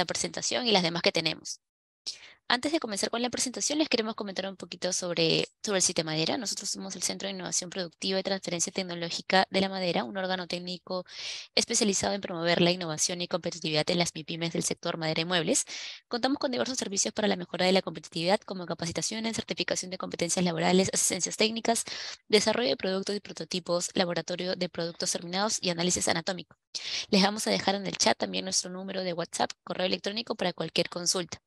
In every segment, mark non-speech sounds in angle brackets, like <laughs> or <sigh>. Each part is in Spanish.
la presentación y las demás que tenemos. Antes de comenzar con la presentación, les queremos comentar un poquito sobre, sobre el sitio Madera. Nosotros somos el Centro de Innovación Productiva y Transferencia Tecnológica de la Madera, un órgano técnico especializado en promover la innovación y competitividad en las MIPIMES del sector madera y muebles. Contamos con diversos servicios para la mejora de la competitividad, como capacitaciones, certificación de competencias laborales, asistencias técnicas, desarrollo de productos y prototipos, laboratorio de productos terminados y análisis anatómico. Les vamos a dejar en el chat también nuestro número de WhatsApp, correo electrónico para cualquier consulta.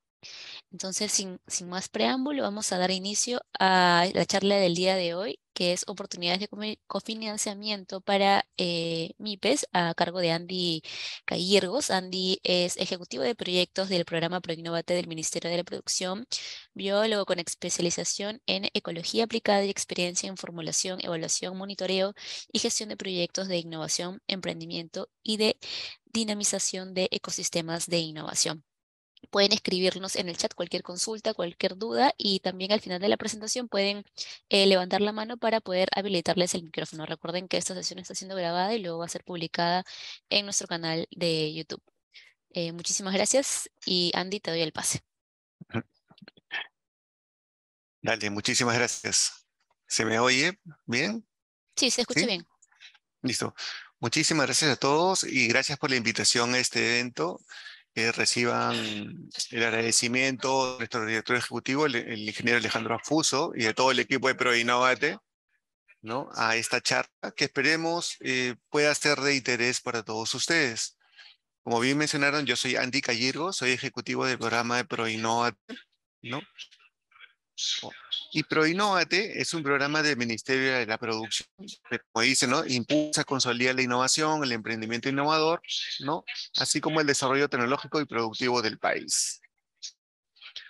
Entonces, sin, más preámbulo, vamos a dar inicio a la charla del día de hoy, que es oportunidades de cofinanciamiento para eh, MIPES a cargo de Andy Cayergos. Andy es ejecutivo de proyectos del programa Proinnovate del Ministerio de la Producción, biólogo con especialización en ecología aplicada y experiencia en formulación, evaluación, monitoreo y gestión de proyectos de innovación, emprendimiento y de dinamización de ecosistemas de innovación pueden escribirnos en el chat cualquier consulta, cualquier duda y también al final de la presentación pueden eh, levantar la mano para poder habilitarles el micrófono. Recuerden que esta sesión está siendo grabada y luego va a ser publicada en nuestro canal de YouTube. Eh, muchísimas gracias y Andy, te doy el pase. <laughs> Dale, muchísimas gracias. ¿Se me oye bien? Sí, se escucha bien. Listo. Muchísimas gracias a todos y gracias por la invitación a este evento que reciban el agradecimiento de nuestro director ejecutivo, el, ingeniero Alejandro Afuso, y de todo el equipo de Proinnovate, ¿no? a esta charla que esperemos eh, pueda ser de interés para todos ustedes. Como bien mencionaron, yo soy Andy Callirgo, soy ejecutivo del programa de Proinnovate, ¿no? Y ProInnovate es un programa del Ministerio de la Producción, que, como dice, ¿no? Impulsa, consolidar la innovación, el emprendimiento innovador, ¿no? Así como el desarrollo tecnológico y productivo del país.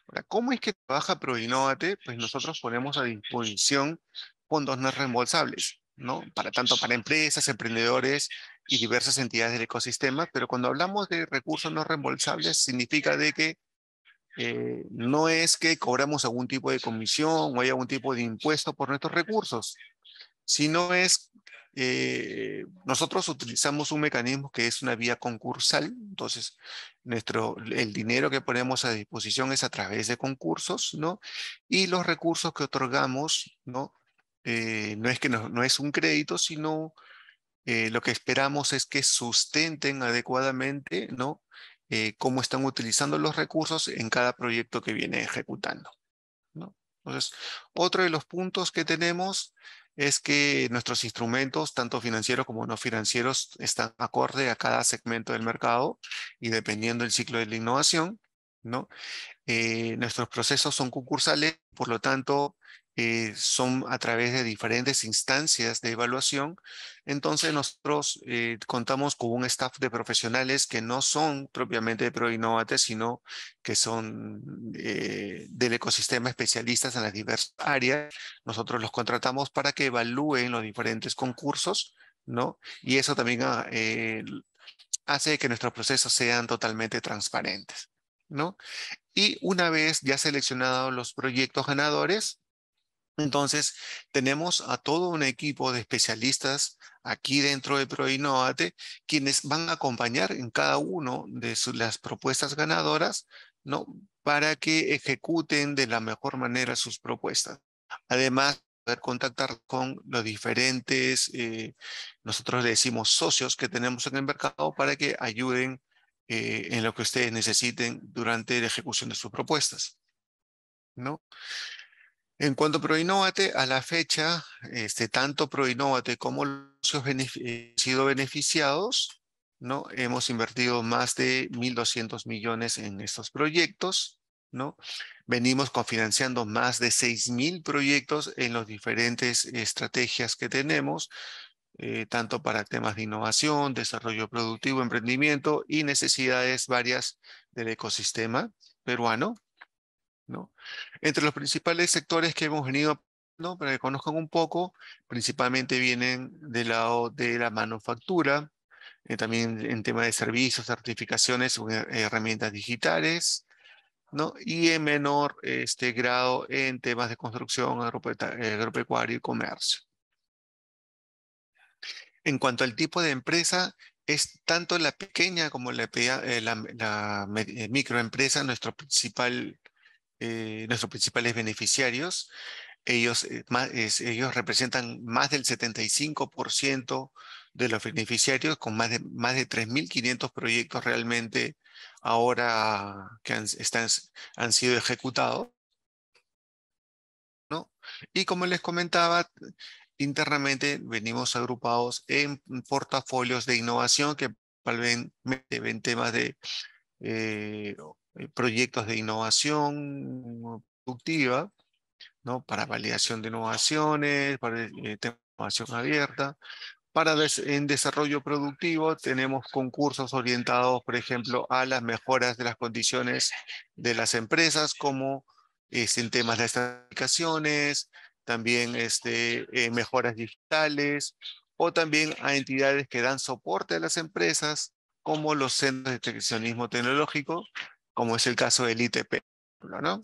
Ahora, ¿cómo es que trabaja ProInnovate? Pues nosotros ponemos a disposición fondos no reembolsables, ¿no? Para tanto para empresas, emprendedores y diversas entidades del ecosistema, pero cuando hablamos de recursos no reembolsables significa de que eh, no es que cobramos algún tipo de comisión o hay algún tipo de impuesto por nuestros recursos, sino es eh, nosotros utilizamos un mecanismo que es una vía concursal, entonces nuestro, el dinero que ponemos a disposición es a través de concursos, ¿no? Y los recursos que otorgamos, ¿no? Eh, no es que no, no, es un crédito, sino eh, lo que esperamos es que sustenten adecuadamente, ¿no? Eh, cómo están utilizando los recursos en cada proyecto que viene ejecutando. Entonces, otro de los puntos que tenemos es que nuestros instrumentos, tanto financieros como no financieros, están acorde a cada segmento del mercado y dependiendo del ciclo de la innovación. Eh, nuestros procesos son concursales, por lo tanto, eh, son a través de diferentes instancias de evaluación. Entonces nosotros eh, contamos con un staff de profesionales que no son propiamente de Proinnovate, sino que son eh, del ecosistema especialistas en las diversas áreas. Nosotros los contratamos para que evalúen los diferentes concursos, ¿no? Y eso también ah, hace que nuestros procesos sean totalmente transparentes. ¿No? Y una vez ya seleccionados los proyectos ganadores, entonces, tenemos a todo un equipo de especialistas aquí dentro de ProInnovate, quienes van a acompañar en cada uno de las propuestas ganadoras, ¿no? Para que ejecuten de la mejor manera sus propuestas. Además, poder contactar con los diferentes, eh, nosotros le decimos socios que tenemos en el mercado para que ayuden eh, en lo que ustedes necesiten durante la ejecución de sus propuestas, ¿no? En cuanto a Proinnovate, a la fecha, este, tanto Proinnovate como los han sido beneficiados, ¿no? Hemos invertido más de 1.200 millones en estos proyectos, ¿no? Venimos cofinanciando más de 6.000 proyectos en las diferentes estrategias que tenemos, eh, tanto para temas de innovación, desarrollo productivo, emprendimiento y necesidades varias del ecosistema peruano. ¿no? Entre los principales sectores que hemos venido, ¿no? para que conozcan un poco, principalmente vienen del lado de la manufactura, eh, también en tema de servicios, certificaciones, eh, herramientas digitales, ¿no? y en menor este, grado en temas de construcción, agropecuario y comercio. En cuanto al tipo de empresa, es tanto la pequeña como la eh, microempresa nuestro principal eh, nuestros principales beneficiarios. Ellos, eh, ellos representan más del 75% de los beneficiarios, con más de, más de 3.500 proyectos realmente ahora que han, están, han sido ejecutados. Y como les comentaba, internamente venimos agrupados en portafolios de innovación que ven, ven temas de eh, eh, proyectos de innovación productiva, ¿no? para validación de innovaciones, para eh, eh, innovación abierta. Para en desarrollo productivo tenemos concursos orientados, por ejemplo, a las mejoras de las condiciones de las empresas, como este, en temas de estaticaciones, también este, mejoras digitales, o también a entidades que dan soporte a las empresas, como los centros de proteccionismo tecnológico, como es el caso del ITP. ¿no?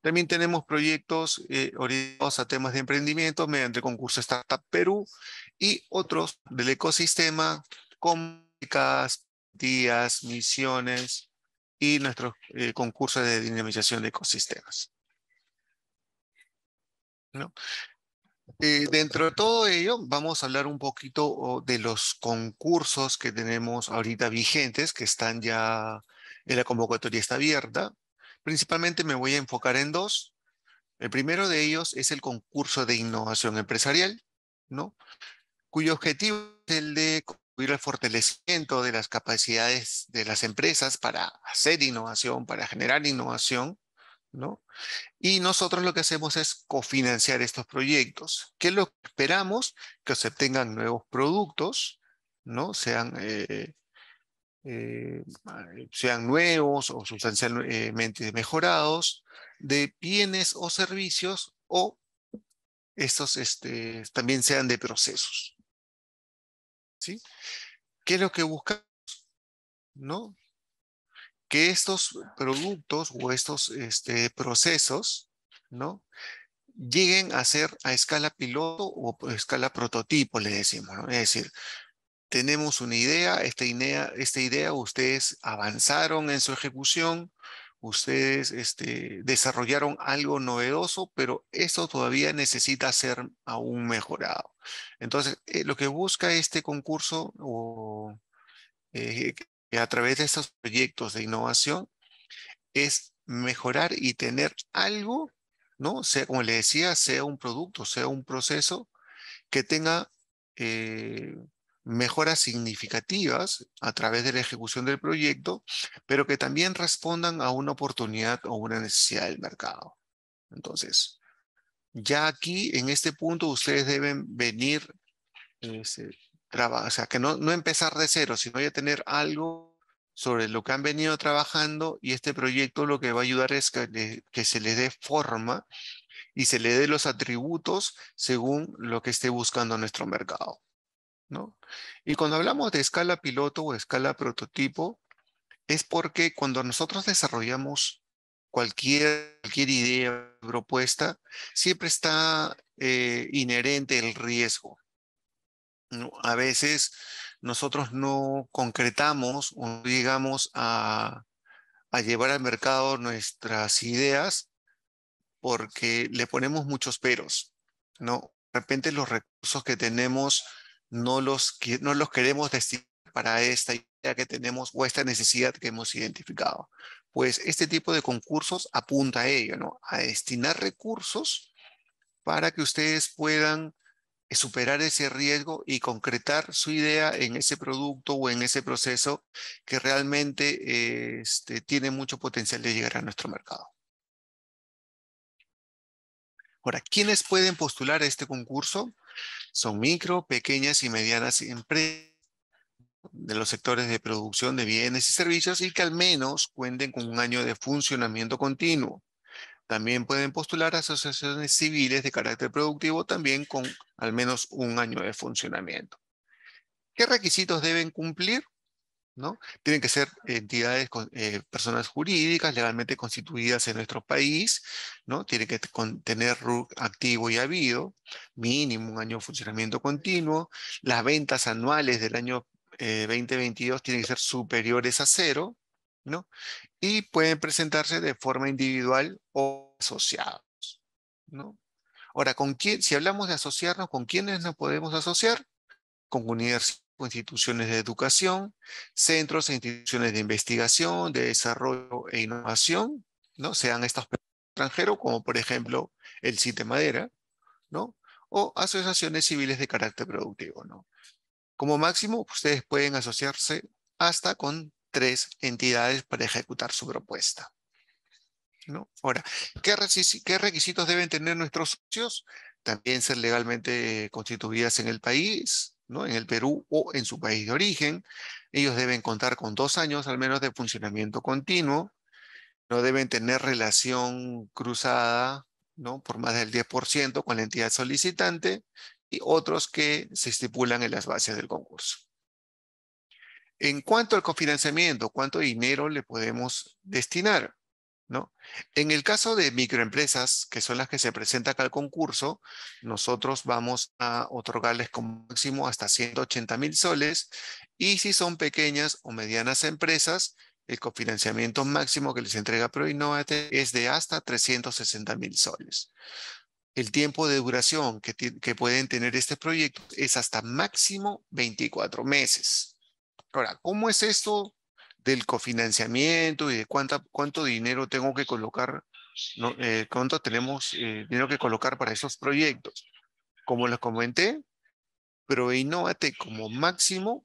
También tenemos proyectos eh, orientados a temas de emprendimiento mediante el concurso Startup Perú y otros del ecosistema como días, misiones y nuestros eh, concursos de dinamización de ecosistemas. Eh, dentro de todo ello, vamos a hablar un poquito oh, de los concursos que tenemos ahorita vigentes, que están ya la convocatoria está abierta. Principalmente me voy a enfocar en dos. El primero de ellos es el concurso de innovación empresarial, ¿no? cuyo objetivo es el de cubrir el fortalecimiento de las capacidades de las empresas para hacer innovación, para generar innovación, ¿no? Y nosotros lo que hacemos es cofinanciar estos proyectos. Que lo esperamos? Que se obtengan nuevos productos, ¿no? Sean eh, eh, sean nuevos o sustancialmente mejorados, de bienes o servicios o estos este, también sean de procesos. ¿Sí? ¿Qué es lo que buscamos? ¿No? Que estos productos o estos este, procesos, ¿no? Lleguen a ser a escala piloto o a escala prototipo, le decimos, ¿no? Es decir, tenemos una idea, esta idea, ustedes avanzaron en su ejecución, ustedes este, desarrollaron algo novedoso, pero eso todavía necesita ser aún mejorado. Entonces, eh, lo que busca este concurso eh, a través de estos proyectos de innovación es mejorar y tener algo, ¿no? Sea, como le decía, sea un producto, sea un proceso que tenga eh, mejoras significativas a través de la ejecución del proyecto, pero que también respondan a una oportunidad o una necesidad del mercado. Entonces, ya aquí, en este punto, ustedes deben venir, ese, o sea, que no, no empezar de cero, sino ya tener algo sobre lo que han venido trabajando y este proyecto lo que va a ayudar es que, que se le dé forma y se le dé los atributos según lo que esté buscando nuestro mercado. Y cuando hablamos de escala piloto o escala prototipo, es porque cuando nosotros desarrollamos cualquier, idea, propuesta, siempre está eh, inherente el riesgo. A veces nosotros no concretamos o llegamos a, llevar al mercado nuestras ideas porque le ponemos muchos peros, ¿no? De repente los recursos que tenemos no los, no los queremos destinar para esta idea que tenemos o esta necesidad que hemos identificado. Pues este tipo de concursos apunta a ello, ¿no? A destinar recursos para que ustedes puedan eh, superar ese riesgo y concretar su idea en ese producto o en ese proceso que realmente este, tiene mucho potencial de llegar a nuestro mercado. Ahora, ¿quiénes pueden postular a este concurso? Son micro, pequeñas y medianas empresas de los sectores de producción de bienes y servicios y que al menos cuenten con un año de funcionamiento continuo. También pueden postular asociaciones civiles de carácter productivo también con al menos un año de funcionamiento. ¿Qué requisitos deben cumplir? Tienen que ser entidades, eh, personas jurídicas legalmente constituidas en nuestro país, ¿no? Tienen que tener RUC activo y habido, mínimo un año de funcionamiento continuo. Las ventas anuales del año 2022 eh, tienen que ser superiores a cero, ¿no? Y pueden presentarse de forma individual o asociados, ¿no? Ahora, ¿con quién, si hablamos de asociarnos, ¿con quiénes nos podemos asociar? Con universidades instituciones de educación, centros e instituciones de investigación, de desarrollo e innovación, ¿no? sean estos extranjeros, como por ejemplo el CITE Madera, ¿no? o asociaciones civiles de carácter productivo. ¿no? Como máximo, ustedes pueden asociarse hasta con tres entidades para ejecutar su propuesta. ¿no? Ahora, ¿qué requisitos deben tener nuestros socios? También ser legalmente constituidas en el país, en el Perú o en su país de origen. Ellos deben contar con dos años al menos de funcionamiento continuo. No deben tener relación cruzada ¿no? por más del 10% con la entidad solicitante y otros que se estipulan en las bases del concurso. En cuanto al cofinanciamiento, ¿cuánto dinero le podemos destinar? En el caso de microempresas, que son las que se presentan acá al concurso, nosotros vamos a otorgarles como máximo hasta 180 mil soles y si son pequeñas o medianas empresas, el cofinanciamiento máximo que les entrega Proinnovate es de hasta 360 mil soles. El tiempo de duración que, que pueden tener este proyecto es hasta máximo 24 meses. Ahora, ¿cómo es esto del cofinanciamiento y de cuánta, cuánto dinero tengo que colocar, eh, cuánto tenemos eh, dinero que colocar para esos proyectos. Como les comenté, pero como máximo,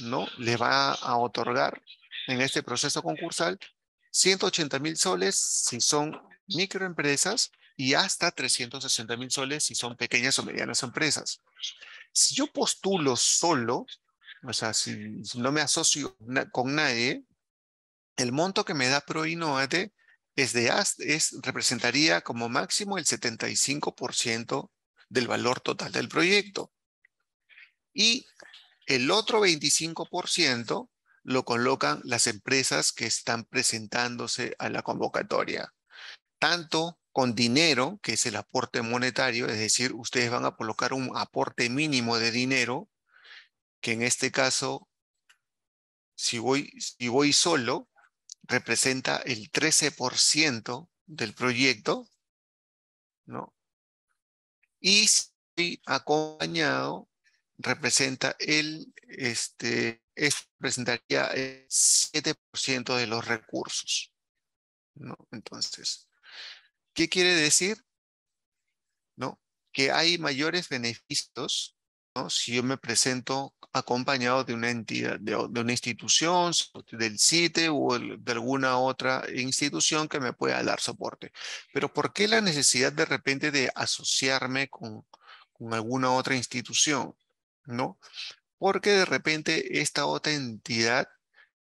¿no? Le va a otorgar en este proceso concursal 180 mil soles si son microempresas y hasta 360 mil soles si son pequeñas o medianas empresas. Si yo postulo solo, o sea, si no me asocio con nadie, el monto que me da ProInoate es de, es, representaría como máximo el 75% del valor total del proyecto. Y el otro 25% lo colocan las empresas que están presentándose a la convocatoria, tanto con dinero, que es el aporte monetario, es decir, ustedes van a colocar un aporte mínimo de dinero que en este caso, si voy, si voy solo, representa el 13% del proyecto, ¿no? Y si acompañado, representa el, este, representaría el 7% de los recursos, ¿no? Entonces, ¿qué quiere decir? ¿No? Que hay mayores beneficios si yo me presento acompañado de una entidad, de, una institución, del CITE o de alguna otra institución que me pueda dar soporte. Pero ¿por qué la necesidad de repente de asociarme con, con alguna otra institución? ¿No? Porque de repente esta otra entidad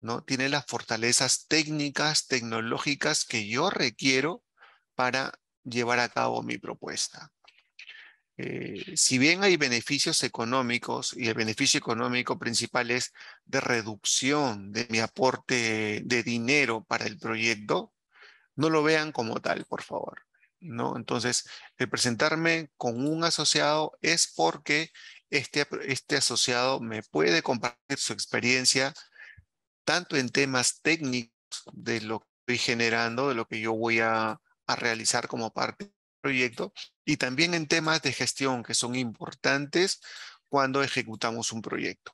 ¿no? tiene las fortalezas técnicas, tecnológicas que yo requiero para llevar a cabo mi propuesta. Eh, si bien hay beneficios económicos, y el beneficio económico principal es de reducción de mi aporte de dinero para el proyecto, no lo vean como tal, por favor. ¿no? Entonces, el presentarme con un asociado es porque este, este asociado me puede compartir su experiencia tanto en temas técnicos de lo que estoy generando, de lo que yo voy a realizar como parte proyecto y también en temas de gestión que son importantes cuando ejecutamos un proyecto.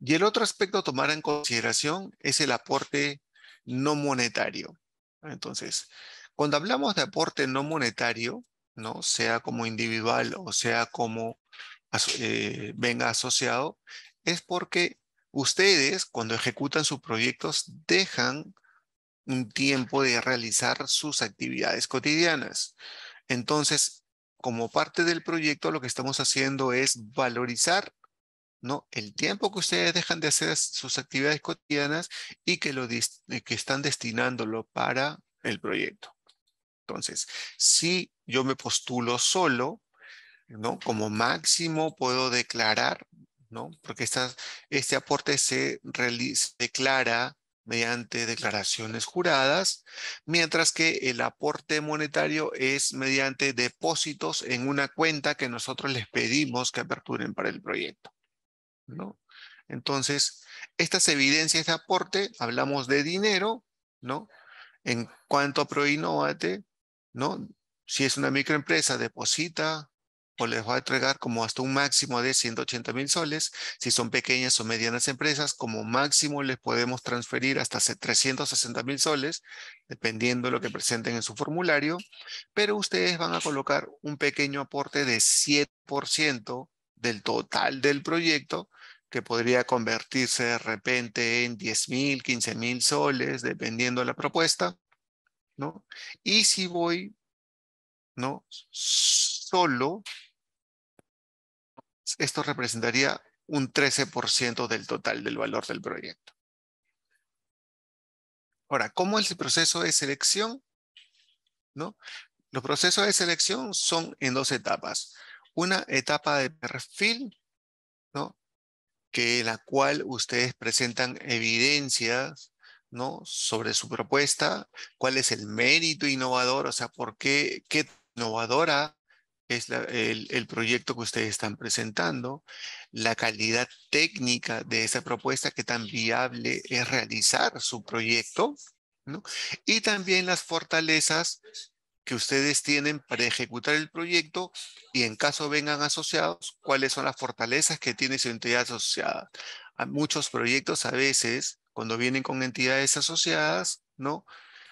Y el otro aspecto a tomar en consideración es el aporte no monetario. Entonces, cuando hablamos de aporte no monetario, ¿no? sea como individual o sea como eh, venga asociado, es porque ustedes cuando ejecutan sus proyectos dejan un tiempo de realizar sus actividades cotidianas. Entonces, como parte del proyecto, lo que estamos haciendo es valorizar ¿no? el tiempo que ustedes dejan de hacer sus actividades cotidianas y que, lo eh, que están destinándolo para el proyecto. Entonces, si yo me postulo solo, ¿no? como máximo puedo declarar, ¿no? porque esta, este aporte se declara mediante declaraciones juradas, mientras que el aporte monetario es mediante depósitos en una cuenta que nosotros les pedimos que aperturen para el proyecto. ¿no? Entonces, estas evidencias de aporte, hablamos de dinero, ¿no? En cuanto a Proinnovate, ¿no? Si es una microempresa, deposita o les va a entregar como hasta un máximo de 180 mil soles. Si son pequeñas o medianas empresas, como máximo les podemos transferir hasta 360 mil soles, dependiendo de lo que presenten en su formulario, pero ustedes van a colocar un pequeño aporte de 7% del total del proyecto, que podría convertirse de repente en 10 mil, 15 mil soles, dependiendo de la propuesta, ¿no? Y si voy, ¿no? Solo esto representaría un 13% del total del valor del proyecto. Ahora, ¿cómo es el proceso de selección? ¿No? Los procesos de selección son en dos etapas. Una etapa de perfil, ¿no? que en la cual ustedes presentan evidencias ¿no? sobre su propuesta, cuál es el mérito innovador, o sea, por qué, qué innovadora es el, el, proyecto que ustedes están presentando, la calidad técnica de esa propuesta, que tan viable es realizar su proyecto, ¿no? y también las fortalezas que ustedes tienen para ejecutar el proyecto y en caso vengan asociados, cuáles son las fortalezas que tiene su entidad asociada. muchos proyectos a veces, cuando vienen con entidades asociadas, ¿no?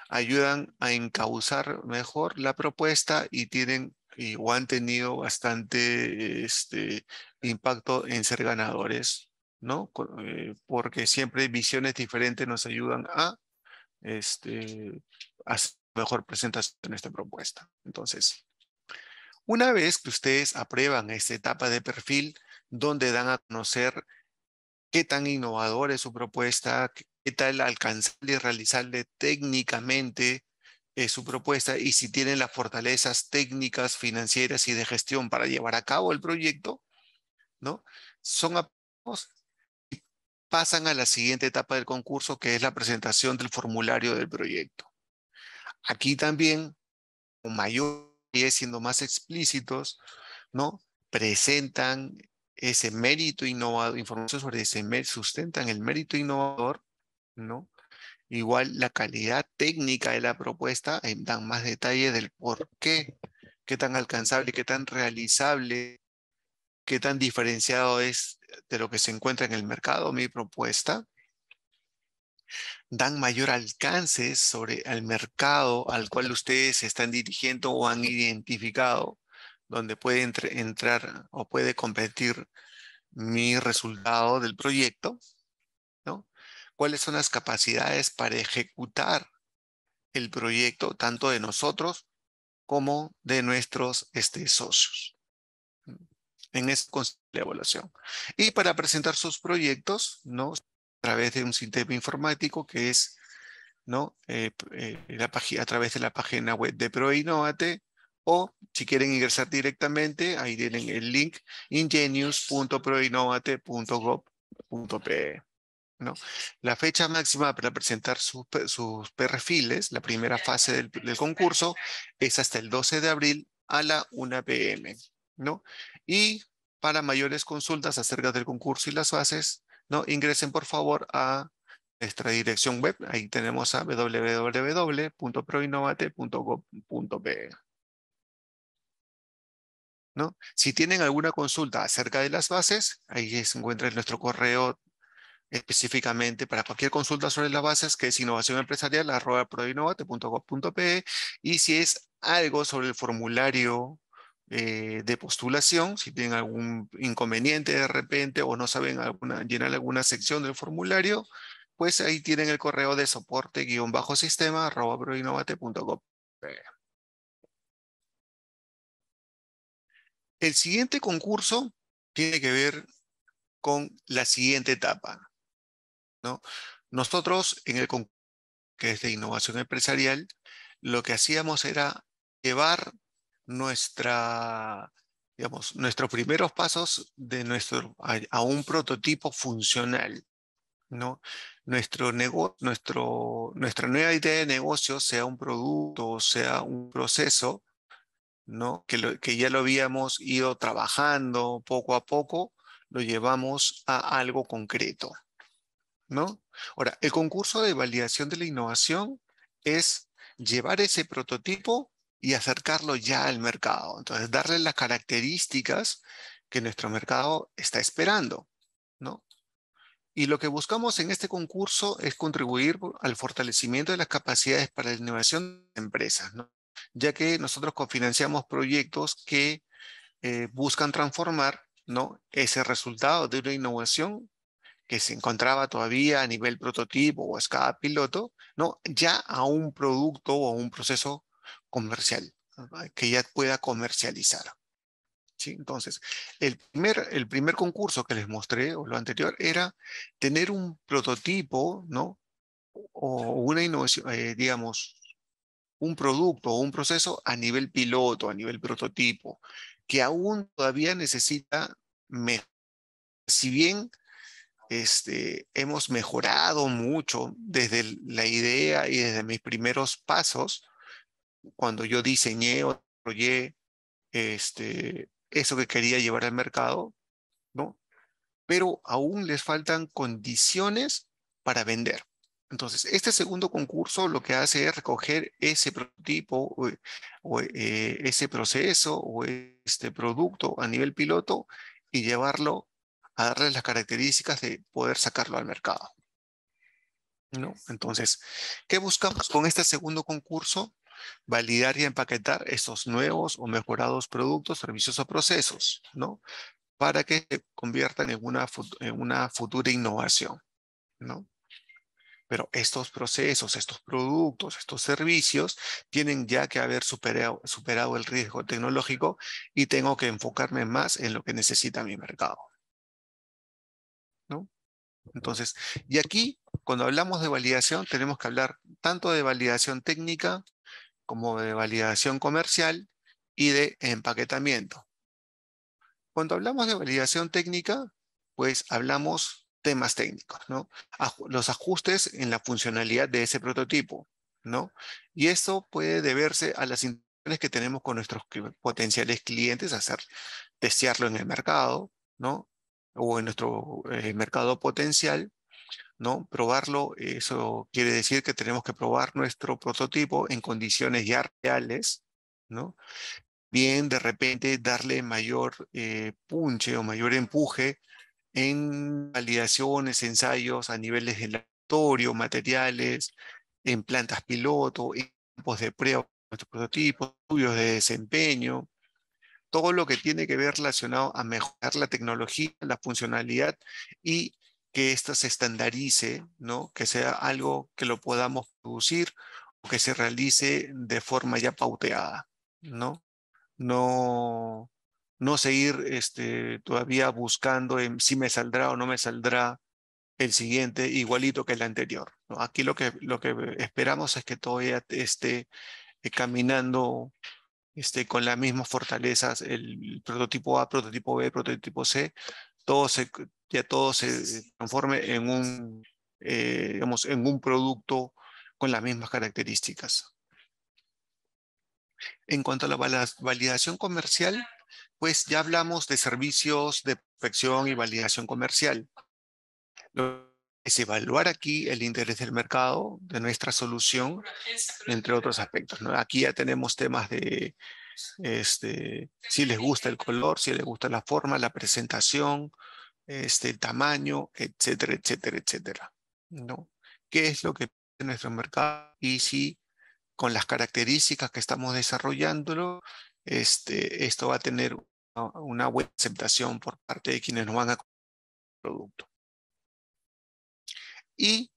ayudan a encauzar mejor la propuesta y tienen o han tenido bastante este, impacto en ser ganadores, ¿no? Eh, porque siempre visiones diferentes nos ayudan a este, hacer mejor presentación de esta propuesta. Entonces, una vez que ustedes aprueban esta etapa de perfil, donde dan a conocer qué tan innovadora es su propuesta, qué tal alcanzarle y realizarle técnicamente eh, su propuesta y si tienen las fortalezas técnicas, financieras y de gestión para llevar a cabo el proyecto, ¿no? Son pasan a la siguiente etapa del concurso, que es la presentación del formulario del proyecto. Aquí también, con mayor y siendo más explícitos, ¿no? Presentan ese mérito innovador, información sobre ese mérito, sustentan el mérito innovador, ¿no? Igual la calidad técnica de la propuesta eh, dan más detalle del por qué, qué tan alcanzable, qué tan realizable, qué tan diferenciado es de lo que se encuentra en el mercado mi propuesta. Dan mayor alcance sobre el mercado al cual ustedes se están dirigiendo o han identificado, donde puede entrar o puede competir mi resultado del proyecto cuáles son las capacidades para ejecutar el proyecto, tanto de nosotros como de nuestros este, socios. En esta evaluación. Y para presentar sus proyectos, ¿no? A través de un sistema informático que es, ¿no? Eh, eh, la a través de la página web de ProInnovate o si quieren ingresar directamente, ahí tienen el link ingenius.proinnovate.gov.pe. La fecha máxima para presentar sus, perfiles, la primera fase del, concurso, es hasta el 12 de abril a la 1 pm. Y para mayores consultas acerca del concurso y las bases ¿no? ingresen por favor a nuestra dirección web. Ahí tenemos a www.proinnovate.gov.pe. Si tienen alguna consulta acerca de las bases, ahí se encuentra nuestro correo específicamente para cualquier consulta sobre las bases, que es innovación empresarial, arroba y si es algo sobre el formulario eh, de postulación, si tienen algún inconveniente de repente o no saben alguna, llenar alguna sección del formulario, pues ahí tienen el correo de soporte-sistema arroba El siguiente concurso tiene que ver con la siguiente etapa. Nosotros en el que es de innovación empresarial, lo que hacíamos era llevar nuestra, digamos, nuestros primeros pasos de nuestro, a, un prototipo funcional. ¿no? Nuestro nuestra nueva idea de negocio, sea un producto o sea un proceso, ¿no? que ya lo habíamos ido trabajando poco a poco, lo llevamos a algo concreto. ¿no? Ahora, el concurso de validación de la innovación es llevar ese prototipo y acercarlo ya al mercado. Entonces, darle las características que nuestro mercado está esperando, ¿no? Y lo que buscamos en este concurso es contribuir al fortalecimiento de las capacidades para la innovación de empresas, ya que nosotros cofinanciamos proyectos que eh, buscan transformar ¿no? ese resultado de una innovación que se encontraba todavía a nivel prototipo o escala piloto, ¿no? ya a un producto o a un proceso comercial, ah, que ya pueda comercializar. ¿sí? Entonces, el primer, el primer concurso que les mostré, o lo anterior, era tener un prototipo, ¿no? o una innovación, eh, digamos, un producto o un proceso a nivel piloto, a nivel prototipo, que aún todavía necesita mejor. Si bien este, hemos mejorado mucho desde la idea y desde mis primeros pasos, cuando yo diseñé o desarrollé este, eso que quería llevar al mercado, ¿no? Pero aún les faltan condiciones para vender. Entonces, este segundo concurso lo que hace es recoger ese prototipo o, eh, ese proceso o este producto a nivel piloto y llevarlo a darle las características de poder sacarlo al mercado. ¿No? Entonces, ¿qué buscamos con este segundo concurso? Validar y empaquetar estos nuevos o mejorados productos, servicios o procesos, ¿no? Para que se conviertan en una, futura innovación, ¿no? Pero estos procesos, estos productos, estos servicios tienen ya que haber superado, superado el riesgo tecnológico y tengo que enfocarme más en lo que necesita mi mercado. Entonces, y aquí, cuando hablamos de validación, tenemos que hablar tanto de validación técnica como de validación comercial y de empaquetamiento. Cuando hablamos de validación técnica, pues hablamos temas técnicos, ¿no? Los ajustes en la funcionalidad de ese prototipo, ¿no? Y eso puede deberse a las intenciones que tenemos con nuestros potenciales clientes, hacer, testearlo en el mercado, ¿no? o en nuestro eh, mercado potencial, ¿no? Probarlo, eso quiere decir que tenemos que probar nuestro prototipo en condiciones ya reales, ¿no? Bien, de repente darle mayor eh, punche o mayor empuje en validaciones, ensayos a niveles de laboratorio, materiales, en plantas piloto, en campos de prueba, nuestro prototipo, estudios de desempeño, todo lo que tiene que ver relacionado a mejorar la tecnología, la funcionalidad y que ésta se estandarice, ¿no? que sea algo que lo podamos producir o que se realice de forma ya pauteada. No, no, no seguir este, todavía buscando si me saldrá o no me saldrá el siguiente igualito que el anterior. ¿no? Aquí lo que, lo que esperamos es que todavía esté eh, caminando este, con las mismas fortalezas, el prototipo A, prototipo B, prototipo C, todo se, ya todo se conforme en un, eh, en un producto con las mismas características. En cuanto a la validación comercial, pues ya hablamos de servicios de perfección y validación comercial es evaluar aquí el interés del mercado de nuestra solución, entre otros aspectos. Aquí ya tenemos temas de este, si les gusta el color, si les gusta la forma, la presentación, este, el tamaño, etcétera, etcétera, etcétera. ¿Qué es lo que pide nuestro mercado? Y si con las características que estamos desarrollándolo, este, esto va a tener una buena aceptación por parte de quienes nos van a comprar el producto. Y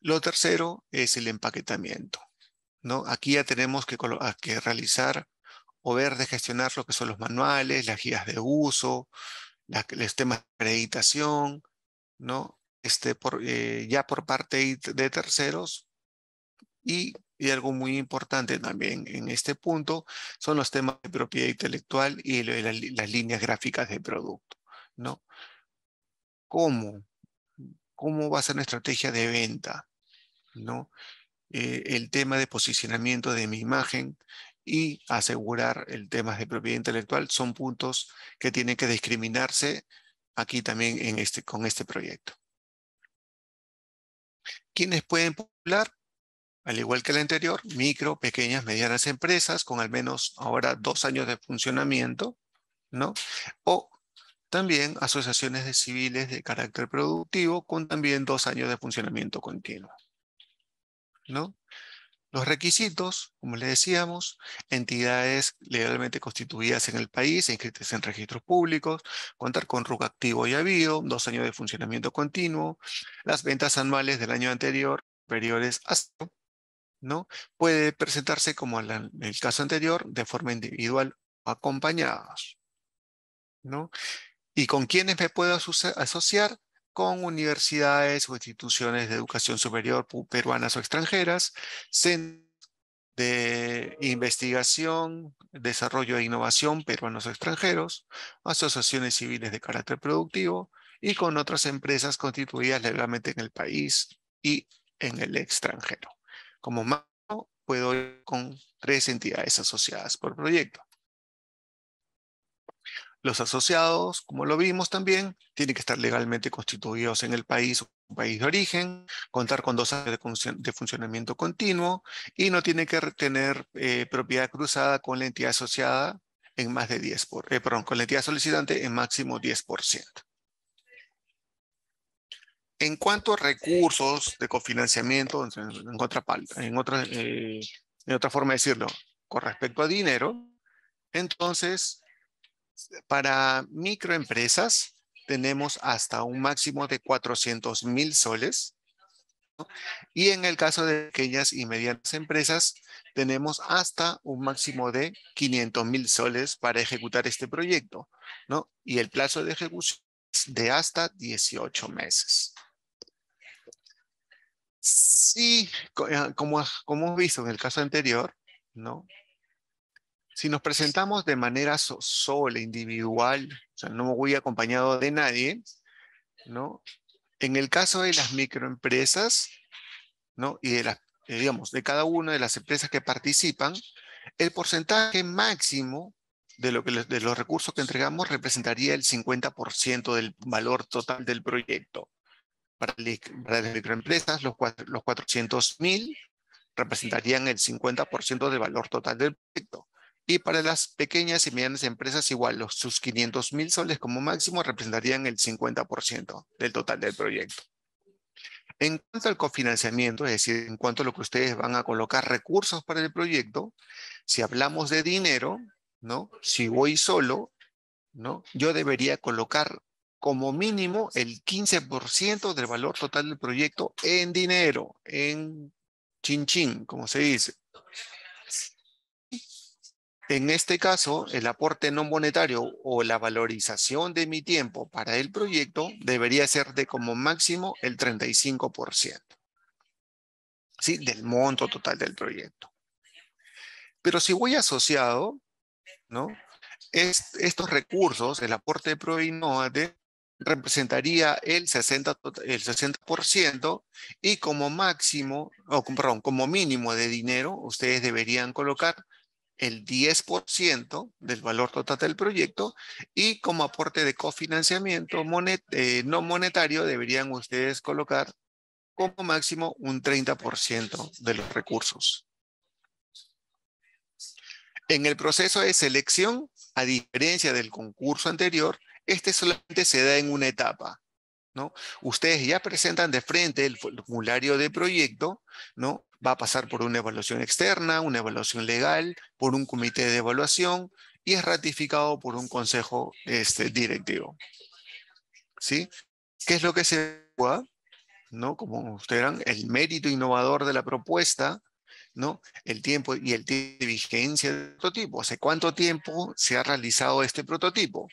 lo tercero es el empaquetamiento. ¿no? Aquí ya tenemos que, que realizar o ver de gestionar lo que son los manuales, las guías de uso, los temas de acreditación, ¿no? Este por, eh, ya por parte de terceros. Y, y, algo muy importante también en este punto son los temas de propiedad intelectual y las líneas gráficas de producto, ¿no? ¿Cómo cómo va a ser una estrategia de venta, eh, el tema de posicionamiento de mi imagen y asegurar el tema de propiedad intelectual son puntos que tienen que discriminarse aquí también en este, con este proyecto. ¿Quiénes pueden popular? Al igual que el anterior, micro, pequeñas, medianas empresas con al menos ahora dos años de funcionamiento, ¿no? O también asociaciones de civiles de carácter productivo con también dos años de funcionamiento continuo. ¿No? Los requisitos, como le decíamos, entidades legalmente constituidas en el país, inscritas en registros públicos, contar con RUC activo y habido, dos años de funcionamiento continuo, las ventas anuales del año anterior superiores a ¿no? Puede presentarse como en el caso anterior, de forma individual acompañadas ¿no? ¿Y con quiénes me puedo asociar? Con universidades o instituciones de educación superior peruanas o extranjeras, centros de investigación, desarrollo e innovación peruanos o extranjeros, asociaciones civiles de carácter productivo y con otras empresas constituidas legalmente en el país y en el extranjero. Como máximo puedo ir con tres entidades asociadas por proyecto. Los asociados, como lo vimos también, tienen que estar legalmente constituidos en el país país de origen, contar con dos años de, funcionamiento continuo y no tienen que tener eh, propiedad cruzada con la entidad asociada en más de 10, por, eh, perdón, con la entidad solicitante en máximo 10%. En cuanto a recursos de cofinanciamiento, eh, en otra forma de decirlo, con respecto a dinero, entonces para microempresas tenemos hasta un máximo de 400 mil soles. Y en el caso de aquellas y medianas empresas, tenemos hasta un máximo de 500 mil soles para ejecutar este proyecto. ¿no? Y el plazo de ejecución es de hasta 18 meses. Sí, ah, como, como hemos visto en el caso anterior, ¿no? Si nos presentamos de manera sola, individual, o sea, no voy acompañado de nadie, ¿no? En el caso de las microempresas, ¿no? Y de las, eh, digamos, de cada una de las empresas que participan, el porcentaje máximo de, lo que, de los recursos que entregamos representaría el 50% del valor total del proyecto. Para, las microempresas, los, los representarían el 50% del valor total del proyecto. Y para las pequeñas y medianas empresas, igual, los, sus 500 mil soles como máximo representarían el 50% del total del proyecto. En cuanto al cofinanciamiento, es decir, en cuanto a lo que ustedes van a colocar recursos para el proyecto, si hablamos de dinero, ¿no? Si voy solo, ¿no? Yo debería colocar como mínimo el 15% del valor total del proyecto en dinero, en chin como se dice. En este caso, el aporte no monetario o la valorización de mi tiempo para el proyecto debería ser de como máximo el 35%. ¿sí? Del monto total del proyecto. Pero si voy asociado, ¿no? estos recursos, el aporte de Proinoate, representaría el 60%, el 60% y como máximo, o perdón, como mínimo de dinero, ustedes deberían colocar el 10% del valor total del proyecto y como aporte de cofinanciamiento eh, no monetario deberían ustedes colocar como máximo un 30% de los recursos. En el proceso de selección, a diferencia del concurso anterior, este solamente se da en una etapa. ¿no? Ustedes ya presentan de frente el formulario de proyecto, ¿no? va a pasar por una evaluación externa, una evaluación legal, por un comité de evaluación y es ratificado por un consejo este, directivo. ¿Sí? ¿Qué es lo que se evalúa? ¿No? Como ustedes verán, el mérito innovador de la propuesta, ¿no? El tiempo y el tiempo de vigencia del prototipo. ¿Hace cuánto tiempo se ha realizado este prototipo?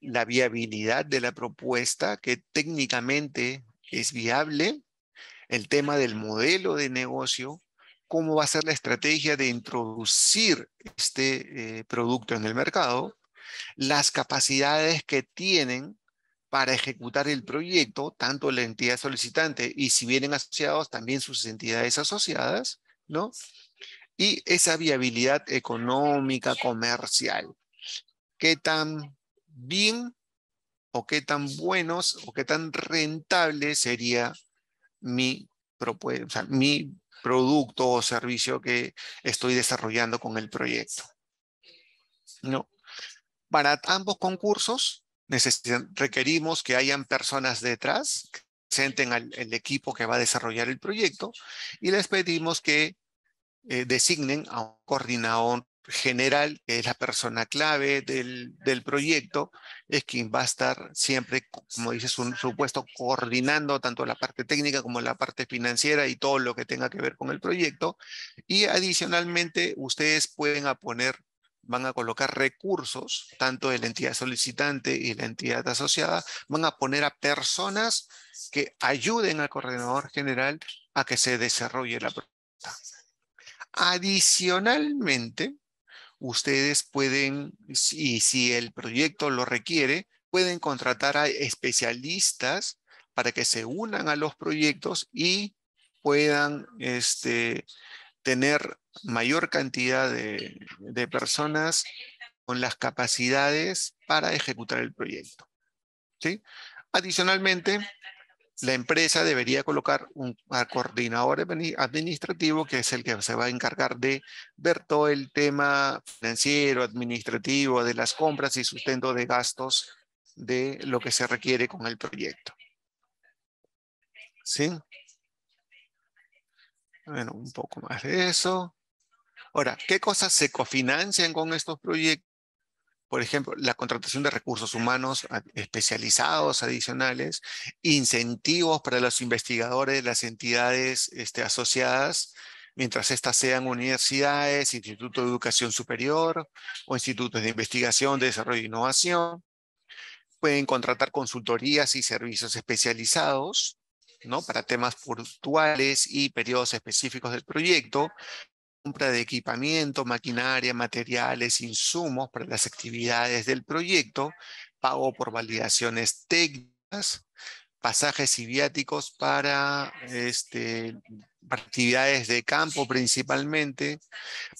La viabilidad de la propuesta, que técnicamente es viable, el tema del modelo de negocio, cómo va a ser la estrategia de introducir este eh, producto en el mercado, las capacidades que tienen para ejecutar el proyecto, tanto la entidad solicitante y si vienen asociados, también sus entidades asociadas, ¿no? Y esa viabilidad económica, comercial. ¿Qué tan bien o qué tan buenos o qué tan rentable sería mi, mi producto o servicio que estoy desarrollando con el proyecto. ¿No? Para ambos concursos requerimos que hayan personas detrás que presenten al el equipo que va a desarrollar el proyecto y les pedimos que eh, designen a un coordinador general, que es la persona clave del, proyecto, es quien va a estar siempre, como dices, un supuesto coordinando tanto la parte técnica como la parte financiera y todo lo que tenga que ver con el proyecto. Y adicionalmente, ustedes pueden a poner, van a colocar recursos, tanto de la entidad solicitante y la entidad asociada, van a poner a personas que ayuden al coordinador general a que se desarrolle la propuesta. Adicionalmente, ustedes pueden, y si el proyecto lo requiere, pueden contratar a especialistas para que se unan a los proyectos y puedan este, tener mayor cantidad de, personas con las capacidades para ejecutar el proyecto. Adicionalmente, la empresa debería colocar un coordinador administrativo que es el que se va a encargar de ver todo el tema financiero, administrativo, de las compras y sustento de gastos de lo que se requiere con el proyecto. ¿Sí? Bueno, un poco más de eso. Ahora, ¿qué cosas se cofinancian con estos proyectos? por ejemplo, la contratación de recursos humanos especializados adicionales, incentivos para los investigadores de las entidades este, asociadas, mientras estas sean universidades, institutos de educación superior o institutos de investigación, desarrollo e innovación. Pueden contratar consultorías y servicios especializados ¿no? para temas puntuales y periodos específicos del proyecto, compra de equipamiento, maquinaria, materiales, insumos para las actividades del proyecto, pago por validaciones técnicas, pasajes y viáticos este, para actividades de campo principalmente.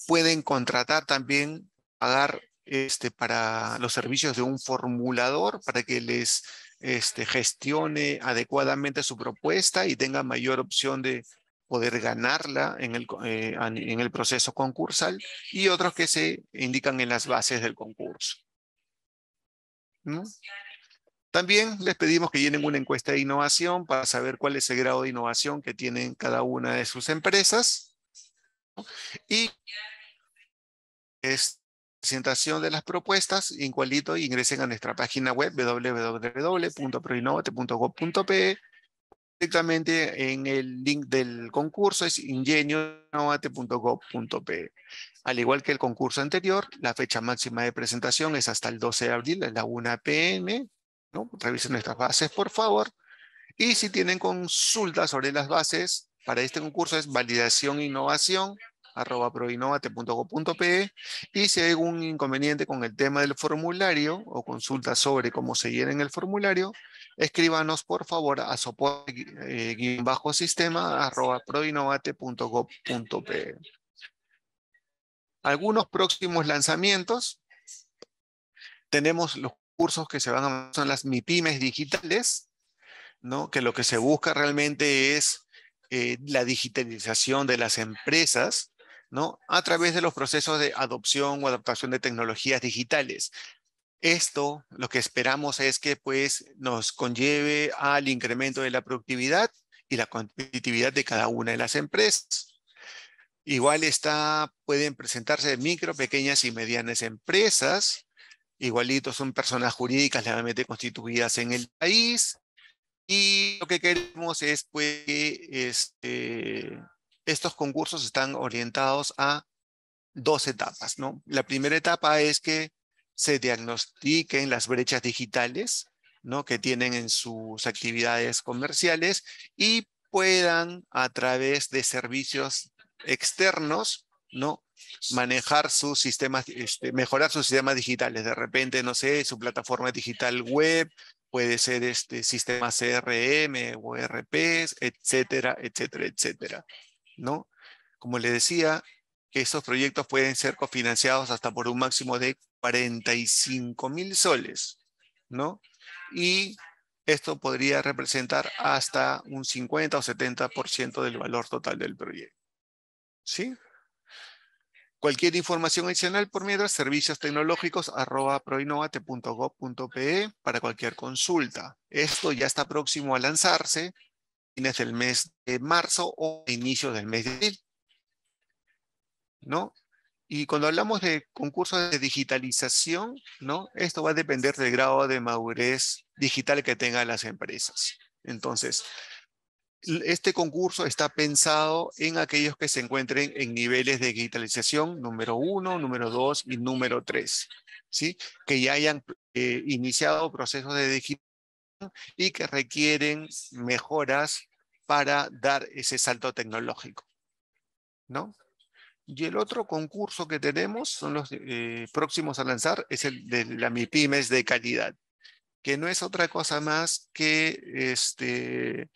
Pueden contratar también, pagar este, para los servicios de un formulador para que les este, gestione adecuadamente su propuesta y tenga mayor opción de poder ganarla en el, eh, en el proceso concursal y otros que se indican en las bases del concurso. También les pedimos que llenen una encuesta de innovación para saber cuál es el grado de innovación que tienen cada una de sus empresas. Y es presentación de las propuestas, en cualito ingresen a nuestra página web www.proinnovate.gov.pe directamente en el link del concurso, es ingenio.gov.p. Al igual que el concurso anterior, la fecha máxima de presentación es hasta el 12 de abril, a la 1 pm. Revisen nuestras bases, por favor. Y si tienen consultas sobre las bases, para este concurso es validación y si hay algún inconveniente con el tema del formulario o consultas sobre cómo se llena en el formulario, escríbanos por favor a soporte-sistema.proinovate.gov.pe. Algunos próximos lanzamientos. Tenemos los cursos que se van a son las MIPIMES digitales, ¿no? que lo que se busca realmente es eh, la digitalización de las empresas, ¿no? A través de los procesos de adopción o adaptación de tecnologías digitales. Esto lo que esperamos es que pues nos conlleve al incremento de la productividad y la competitividad de cada una de las empresas. Igual está, pueden presentarse micro, pequeñas y medianas empresas. Igualitos son personas jurídicas legalmente constituidas en el país. Y lo que queremos es pues, que este, estos concursos están orientados a dos etapas. ¿no? La primera etapa es que se diagnostiquen las brechas digitales ¿no? que tienen en sus actividades comerciales y puedan a través de servicios externos ¿no? manejar sus sistemas, este, mejorar sus sistemas digitales. De repente, no sé, su plataforma digital web, puede ser este sistema CRM ERP etcétera, etcétera, etcétera. ¿no? Como le decía, que estos proyectos pueden ser cofinanciados hasta por un máximo de 45 mil soles, ¿no? Y esto podría representar hasta un 50 o 70% del valor total del proyecto. ¿Sí? Cualquier información adicional por medio de servicios tecnológicos arroba para cualquier consulta. Esto ya está próximo a lanzarse fines del mes de marzo o inicio del mes de abril. ¿no? Y cuando hablamos de concursos de digitalización, ¿no? Esto va a depender del grado de madurez digital que tengan las empresas. Entonces, este concurso está pensado en aquellos que se encuentren en niveles de digitalización número uno, número dos y número tres, ¿sí? Que ya hayan eh, iniciado procesos de digitalización y que requieren mejoras para dar ese salto tecnológico, ¿no? Y el otro concurso que tenemos, son los eh, próximos a lanzar, es el de la MIPIMES de calidad, que no es otra cosa más que este,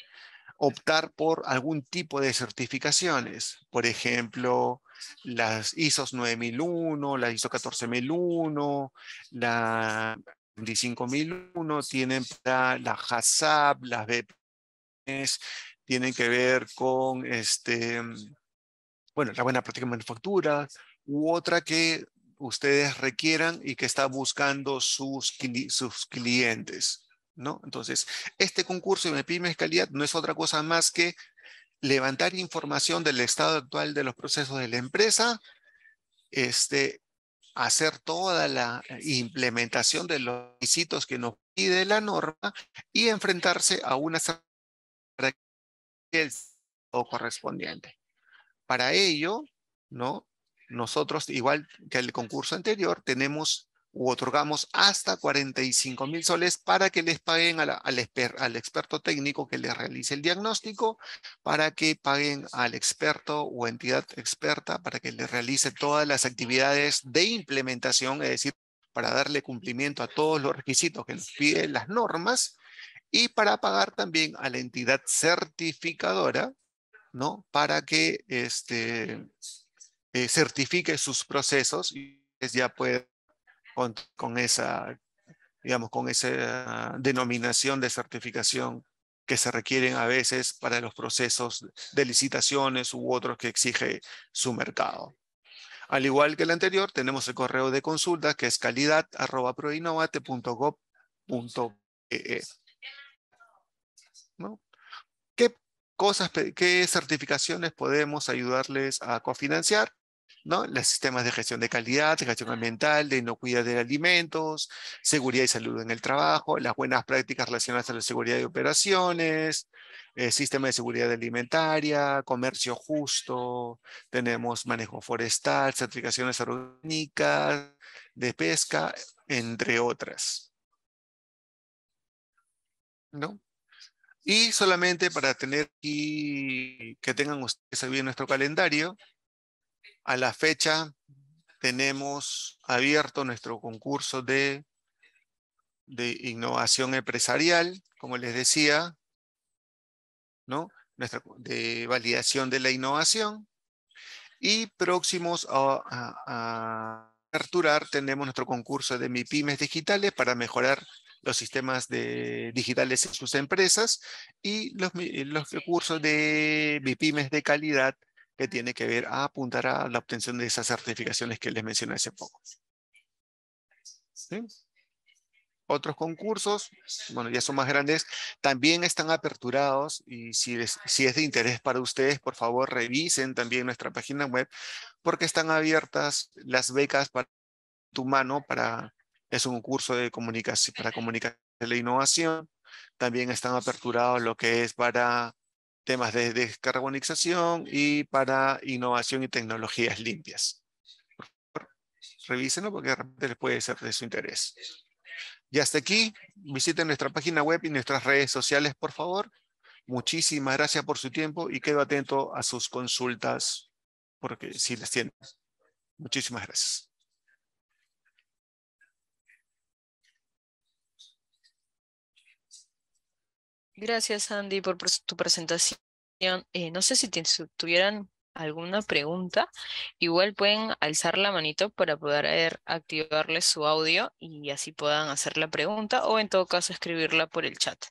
optar por algún tipo de certificaciones. Por ejemplo, las ISO 9001, la ISO 14001, la 25001, tienen para la HACCP, las BPMES, tienen que ver con este bueno, la buena práctica de manufactura u otra que ustedes requieran y que está buscando sus, sus clientes, ¿no? Entonces, este concurso de pymes calidad no es otra cosa más que levantar información del estado actual de los procesos de la empresa, este, hacer toda la eh, implementación de los requisitos que nos pide la norma y enfrentarse a una el correspondiente. Para ello, ¿no? Nosotros, igual que el concurso anterior, tenemos u otorgamos hasta 45 mil soles para que les paguen al, al, experto técnico que les realice el diagnóstico, para que paguen al experto o entidad experta para que les realice todas las actividades de implementación, es decir, para darle cumplimiento a todos los requisitos que nos piden las normas y para pagar también a la entidad certificadora ¿no? Para que este, eh, certifique sus procesos y ya puede con, con esa, digamos, con esa denominación de certificación que se requieren a veces para los procesos de licitaciones u otros que exige su mercado. Al igual que el anterior, tenemos el correo de consulta que es calidad.proinnovate.gov.pe cosas, qué certificaciones podemos ayudarles a cofinanciar, ¿no? Los sistemas de gestión de calidad, de gestión ambiental, de inocuidad de alimentos, seguridad y salud en el trabajo, las buenas prácticas relacionadas a la seguridad de operaciones, eh, sistema de seguridad alimentaria, comercio justo, tenemos manejo forestal, certificaciones orgánicas, de pesca, entre otras. ¿No? Y solamente para tener aquí, que tengan ustedes sabido nuestro calendario, a la fecha tenemos abierto nuestro concurso de, de innovación empresarial, como les decía, ¿no? Nuestra, de validación de la innovación. Y próximos a, a, a, aperturar tenemos nuestro concurso de MIPIMES digitales para mejorar los sistemas de, digitales en sus empresas y los, recursos de BIPIMES de calidad que tiene que ver a apuntar a la obtención de esas certificaciones que les mencioné hace poco. Otros concursos, bueno, ya son más grandes, también están aperturados y si si es de interés para ustedes, por favor, revisen también nuestra página web porque están abiertas las becas para tu mano para es un curso de comunicación para comunicar la innovación. También están aperturados lo que es para temas de descarbonización y para innovación y tecnologías limpias. revísenlo porque de repente les puede ser de su interés. Y hasta aquí, visiten nuestra página web y nuestras redes sociales, por favor. Muchísimas gracias por su tiempo y quedo atento a sus consultas porque si las tienen. Muchísimas gracias. Gracias, Andy, por tu presentación. Eh, no sé si tuvieran alguna pregunta. Igual pueden alzar la manito para poder eh, activarle su audio y así puedan hacer la pregunta o en todo caso escribirla por el chat.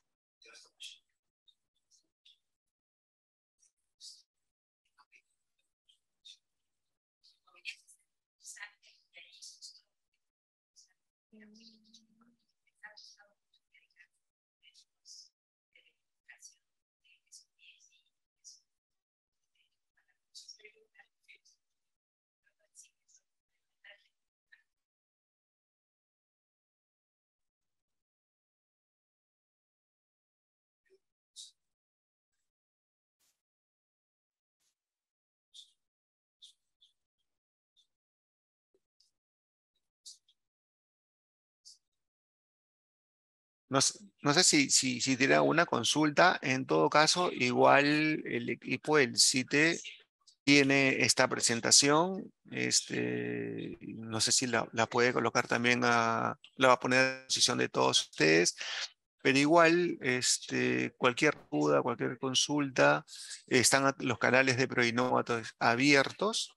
No, sé si, si, tiene alguna consulta. En todo caso, igual el equipo del CITE tiene esta presentación. Este, no sé si la, puede colocar también a, la va a poner a disposición de todos ustedes. Pero igual, este, cualquier duda, cualquier consulta, están los canales de Proinova abiertos.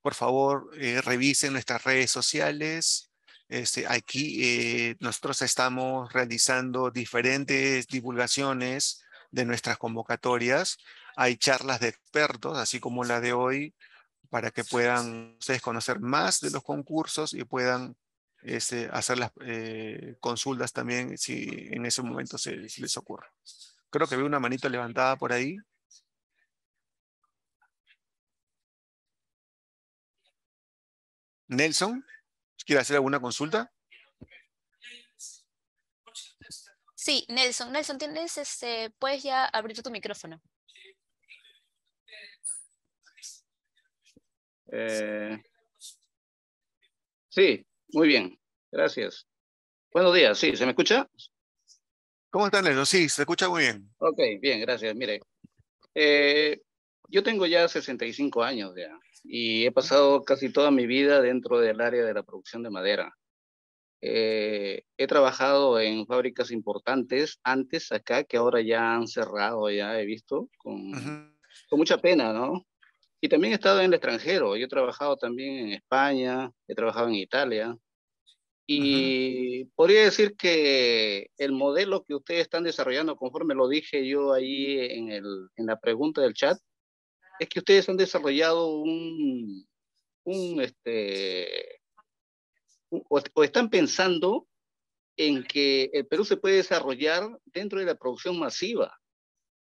Por favor, eh, revisen nuestras redes sociales, este, aquí eh, nosotros estamos realizando diferentes divulgaciones de nuestras convocatorias. Hay charlas de expertos, así como la de hoy, para que puedan ustedes conocer más de los concursos y puedan este, hacer las eh, consultas también si en ese momento se, se les ocurre. Creo que veo una manito levantada por ahí. Nelson. ¿Quiere hacer alguna consulta? Sí, Nelson, Nelson, tienes este, puedes ya abrir tu micrófono. Eh, sí, muy bien, gracias. Buenos días, sí, ¿se me escucha? ¿Cómo están, Nelson? Sí, se escucha muy bien. Ok, bien, gracias. Mire, eh, yo tengo ya 65 años ya y he pasado casi toda mi vida dentro del área de la producción de madera. Eh, he trabajado en fábricas importantes antes acá, que ahora ya han cerrado, ya he visto, con, mucha pena, ¿no? Y también he estado en el extranjero, yo he trabajado también en España, he trabajado en Italia, y podría decir que el modelo que ustedes están desarrollando, conforme lo dije yo ahí en, en la pregunta del chat, es que ustedes han desarrollado un, un este, o, están pensando en que el Perú se puede desarrollar dentro de la producción masiva.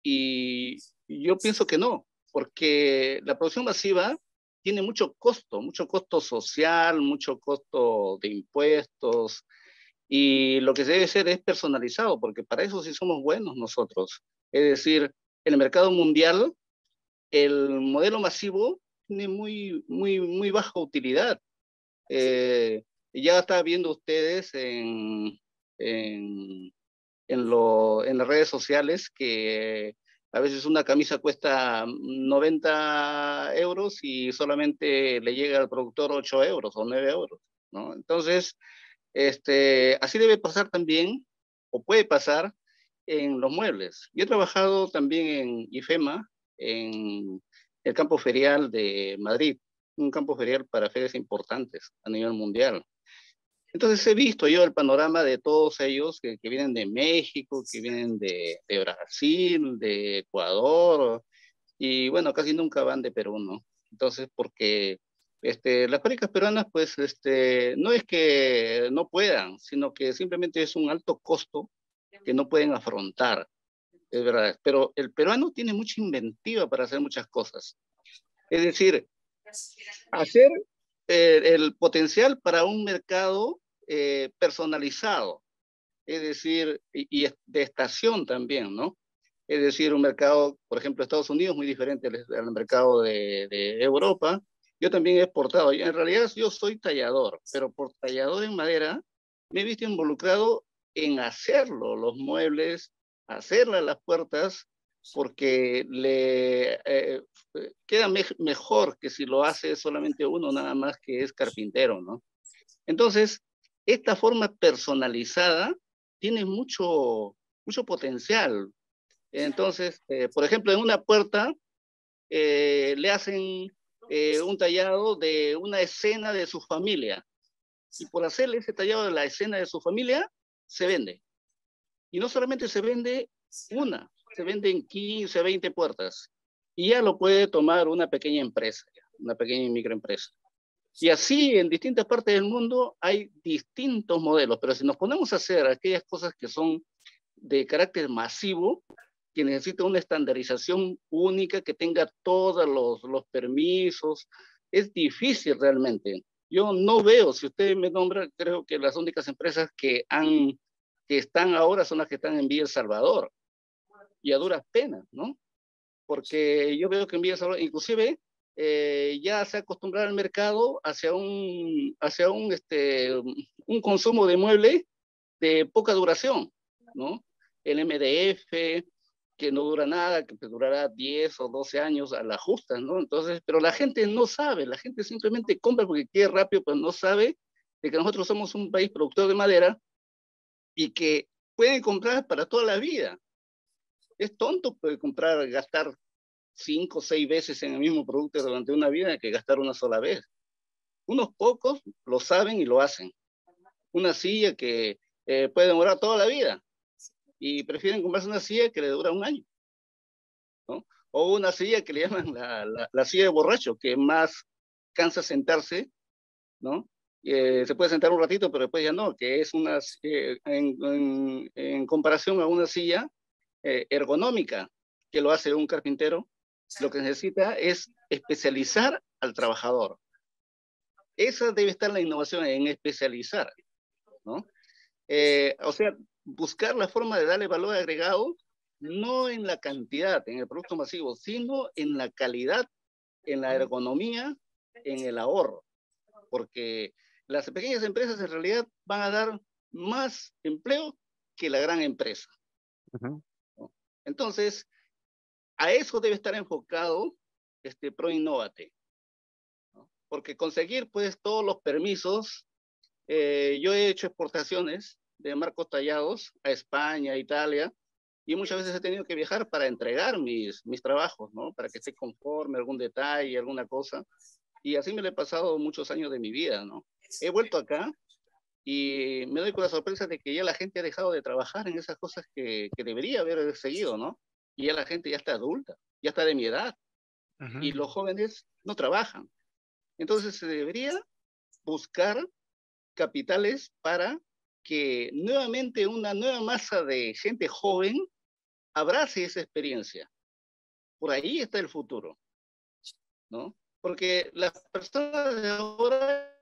Y yo pienso que no, porque la producción masiva tiene mucho costo, mucho costo social, mucho costo de impuestos, y lo que se debe ser es personalizado, porque para eso sí somos buenos nosotros. Es decir, en el mercado mundial el modelo masivo tiene muy, muy, muy baja utilidad. Eh, ya está viendo ustedes en, en, en, las redes sociales que a veces una camisa cuesta 90 euros y solamente le llega al productor 8 euros o 9 euros. ¿no? Entonces, este, así debe pasar también, o puede pasar, en los muebles. Yo he trabajado también en IFEMA, en el campo ferial de Madrid, un campo ferial para ferias importantes a nivel mundial. Entonces he visto yo el panorama de todos ellos que, vienen de México, que vienen de, Brasil, de Ecuador, y bueno, casi nunca van de Perú, ¿no? Entonces, porque este, las fábricas peruanas, pues, este, no es que no puedan, sino que simplemente es un alto costo que no pueden afrontar es verdad. Pero el peruano tiene mucha inventiva para hacer muchas cosas. Es decir, hacer eh, el potencial para un mercado eh, personalizado, es decir, y, de estación también, ¿no? Es decir, un mercado, por ejemplo, Estados Unidos muy diferente al, mercado de, de, Europa. Yo también he exportado. En realidad yo soy tallador, pero por tallador en madera me he visto involucrado en hacerlo, los muebles, hacerle las puertas porque le eh, eh, queda mejor que si lo hace solamente uno nada más que es carpintero, ¿no? Entonces, esta forma personalizada tiene mucho, mucho potencial. Entonces, eh, por ejemplo, en una puerta le hacen un tallado de una escena de su familia. Y por hacerle ese tallado de la escena de su familia, se vende. Y no solamente se vende una, se venden 15, 20 puertas. Y ya lo puede tomar una pequeña empresa, una pequeña microempresa. Y así en distintas partes del mundo hay distintos modelos, pero si nos ponemos a hacer aquellas cosas que son de carácter masivo, que necesita una estandarización única que tenga todos los, los permisos, es difícil realmente. Yo no veo, si usted me nombra, creo que las únicas empresas que han que están ahora son las que están en Vía El Salvador y a duras penas, ¿no? Porque yo veo que en Vía El Salvador, inclusive eh, ya se acostumbrado al mercado hacia un, hacia un, este, un consumo de muebles de poca duración, ¿no? El MDF, que no dura nada, que pues, durará 10 o 12 años a la justa, ¿no? Entonces, pero la gente no sabe, la gente simplemente compra porque quiere rápido, pero no sabe de que nosotros somos un país productor de madera, y que pueden comprar para toda la vida. Es tonto pues, comprar, gastar cinco o seis veces en el mismo producto durante una vida que gastar una sola vez. Unos pocos lo saben y lo hacen. Una silla que eh, puede demorar toda la vida y prefieren comprarse una silla que le dura un año. O una silla que le llaman la, la silla de borracho, que más cansa sentarse ¿no? Eh, se puede sentar un ratito, pero después ya no, que es una, eh, en, en, comparación a una silla eh, ergonómica que lo hace un carpintero, lo que necesita es especializar al trabajador. Esa debe estar la innovación en especializar, ¿no? o sea, buscar la forma de darle valor agregado, no en la cantidad, en el producto masivo, sino en la calidad, en la ergonomía, en el ahorro, porque las pequeñas empresas en realidad van a dar más empleo que la gran empresa. Entonces, a eso debe estar enfocado este ProInnovate. Porque conseguir pues todos los permisos, eh, yo he hecho exportaciones de marcos tallados a España, Italia, y muchas veces he tenido que viajar para entregar mis, mis trabajos, ¿no? Para que se conforme, algún detalle, alguna cosa. Y así me lo he pasado muchos años de mi vida, ¿no? he vuelto acá y me doy con la sorpresa de que ya la gente ha dejado de trabajar en esas cosas que, que debería haber seguido, ¿no? Y ya la gente ya está adulta, ya está de mi edad. Y los jóvenes no trabajan. Entonces se debería buscar capitales para que nuevamente una nueva masa de gente joven abrace esa experiencia. Por ahí está el futuro, ¿no? Porque las personas de ahora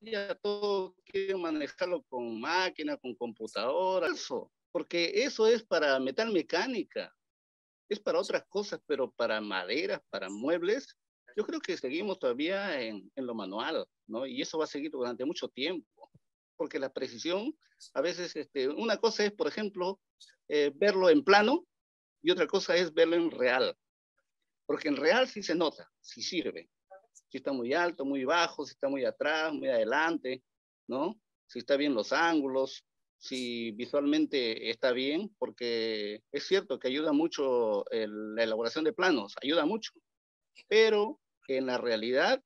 ya todo que manejarlo con máquina, con computadora, eso, porque eso es para metal mecánica, es para otras cosas, pero para maderas, para muebles, yo creo que seguimos todavía en, en, lo manual, ¿no? Y eso va a seguir durante mucho tiempo, porque la precisión, a veces, este, una cosa es, por ejemplo, eh, verlo en plano y otra cosa es verlo en real, porque en real sí se nota, sí sirve, si está muy alto, muy bajo, si está muy atrás, muy adelante, ¿no? Si está bien los ángulos, si visualmente está bien, porque es cierto que ayuda mucho la elaboración de planos, ayuda mucho, pero en la realidad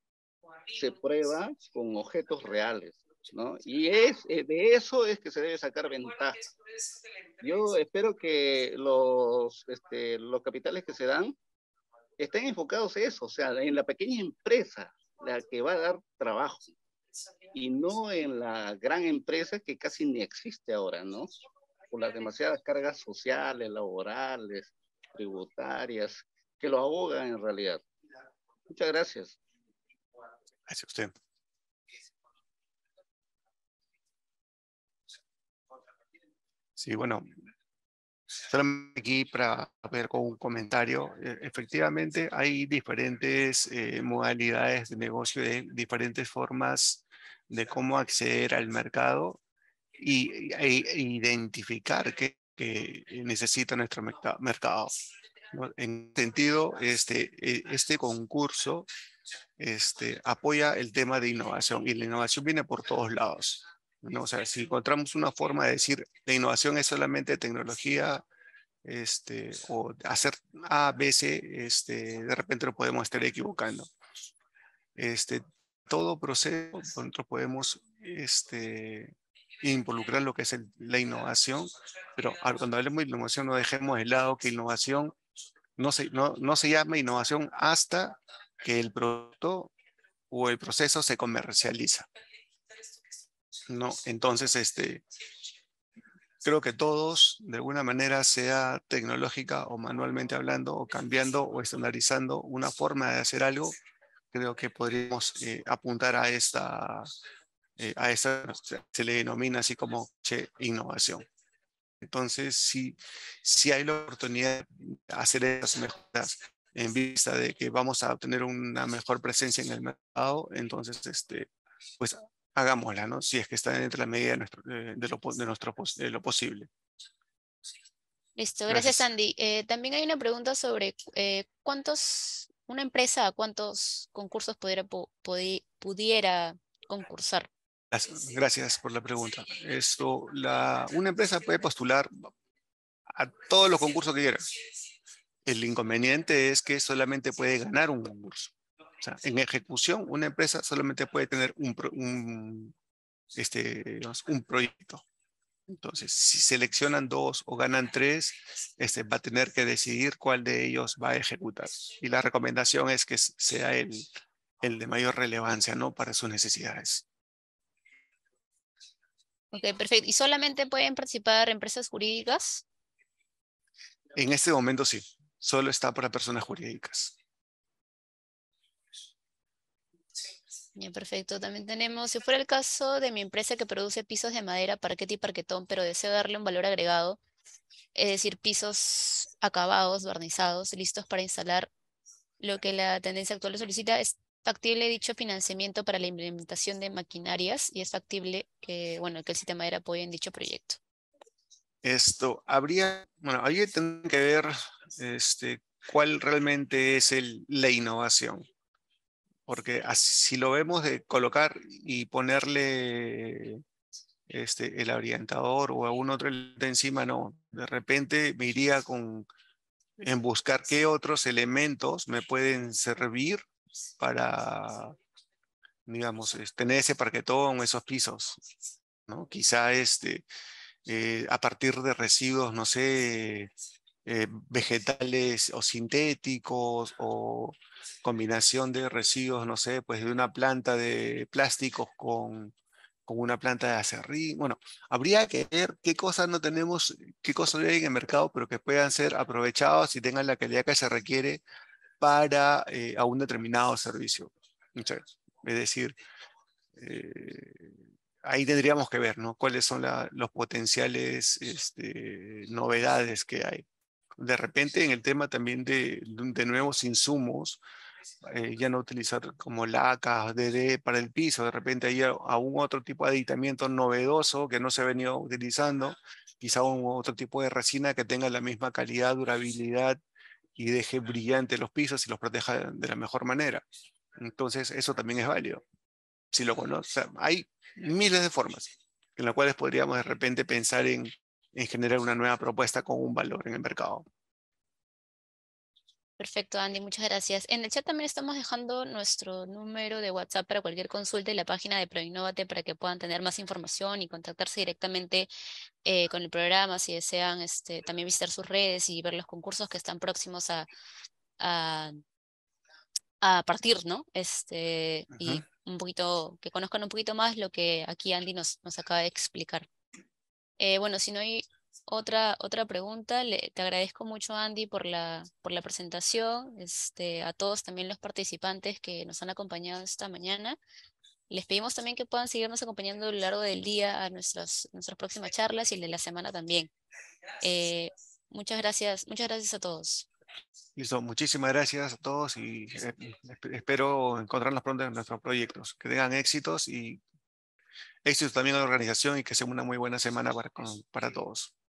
se prueba con objetos reales, ¿no? Y es, eh, de eso es que se debe sacar ventaja. Yo espero que los, este, los capitales que se dan están enfocados eso, o sea, en la pequeña empresa, la que va a dar trabajo, y no en la gran empresa que casi ni existe ahora, ¿no? Por las demasiadas cargas sociales, laborales, tributarias, que lo ahogan en realidad. Muchas gracias. Gracias a usted. Sí, bueno, aquí para ver con un comentario, eh, efectivamente hay diferentes eh, modalidades de negocio, de diferentes formas de cómo acceder al mercado y, eh, e, identificar qué, necesita nuestro mercado. En sentido, este, e, este concurso este, apoya el tema de innovación y la innovación viene por todos lados. ¿no? O sea, si encontramos una forma de decir la innovación es solamente tecnología este, o hacer A, B, este, de repente lo podemos estar equivocando. Este, todo proceso, nosotros podemos este, involucrar lo que es la innovación, pero cuando hablemos de innovación no dejemos de lado que innovación no se, no, no se llama innovación hasta que el producto o el proceso se comercializa. No, entonces, este, creo que todos, de alguna manera, sea tecnológica o manualmente hablando, o cambiando o estandarizando una forma de hacer algo, creo que podríamos eh, apuntar a esta, eh, a esta, se le denomina así como che, innovación. Entonces, si, si hay la oportunidad de hacer esas mejoras en vista de que vamos a obtener una mejor presencia en el mercado, entonces, este, pues hagámosla, ¿no? Si es que está dentro de la medida de, nuestro, de, lo, nuestro, lo posible. Listo, gracias, Andy. Eh, también hay una pregunta sobre eh, cuántos, una empresa, cuántos concursos pudiera, pudiera concursar. Gracias por la pregunta. esto la, una empresa puede postular a todos los concursos que quiera. El inconveniente es que solamente puede ganar un concurso en ejecución, una empresa solamente puede tener un, este, un proyecto. Entonces, si seleccionan dos o ganan tres, este, va a tener que decidir cuál de ellos va a ejecutar. Y la recomendación es que sea el, el de mayor relevancia ¿no? para sus necesidades. Ok, perfecto. ¿Y solamente pueden participar empresas jurídicas? En este momento sí, solo está para personas jurídicas. Bien, perfecto. También tenemos, si fuera el caso de mi empresa que produce pisos de madera, parquete y parquetón, pero deseo darle un valor agregado, es decir, pisos acabados, barnizados, listos para instalar lo que la tendencia actual solicita, es factible dicho financiamiento para la implementación de maquinarias y es factible que, bueno, que el sistema madera apoye en dicho proyecto. Esto habría, bueno, tengo que ver este, cuál realmente es el, la innovación. Porque si lo vemos de colocar y ponerle este, el orientador o algún otro de encima, no. De repente me iría con, en buscar qué otros elementos me pueden servir para, digamos, tener ese parquetón, esos pisos. ¿no? Quizá este, eh, a partir de residuos, no sé, eh, vegetales o sintéticos o combinación de residuos, no sé, pues de una planta de plásticos con, con una planta de acerrín. Bueno, habría que ver qué cosas no tenemos, qué cosas hay en el mercado, pero que puedan ser aprovechadas y tengan la calidad que se requiere para eh, a un determinado servicio. Es decir, eh, ahí tendríamos que ver, ¿no? Cuáles son los potenciales este, novedades que hay. De repente, en el tema también de, de nuevos insumos, pues, eh, ya no utilizar como lacas, DD para el piso, de repente hay algún otro tipo de aditamiento novedoso que no se ha venido utilizando, quizá un otro tipo de resina que tenga la misma calidad, durabilidad y deje brillante los pisos y los proteja de la mejor manera. Entonces, eso también es válido. Si lo conoce, hay miles de formas en las cuales podríamos de repente pensar en generar una nueva propuesta con un valor en el mercado. Perfecto, Andy, muchas gracias. En el chat también estamos dejando nuestro número de WhatsApp para cualquier consulta y la página de Proinnovate para que puedan tener más información y contactarse directamente eh, con el programa si desean este, también visitar sus redes y ver los concursos que están próximos a, a, partir, ¿no? Este, y un poquito, que conozcan un poquito más lo que aquí Andy nos, nos acaba de explicar. Eh, bueno, si no hay otra, otra pregunta. te agradezco mucho, Andy, por la, por la presentación. Este, a todos también los participantes que nos han acompañado esta mañana. Les pedimos también que puedan seguirnos acompañando a lo largo del día a nuestras, nuestras próximas charlas y de la semana también. Eh, muchas gracias, muchas gracias a todos. Listo, muchísimas gracias a todos y eh, espero encontrarnos pronto en nuestros proyectos. Que tengan éxitos y éxitos también a la organización y que sea una muy buena semana para, para todos.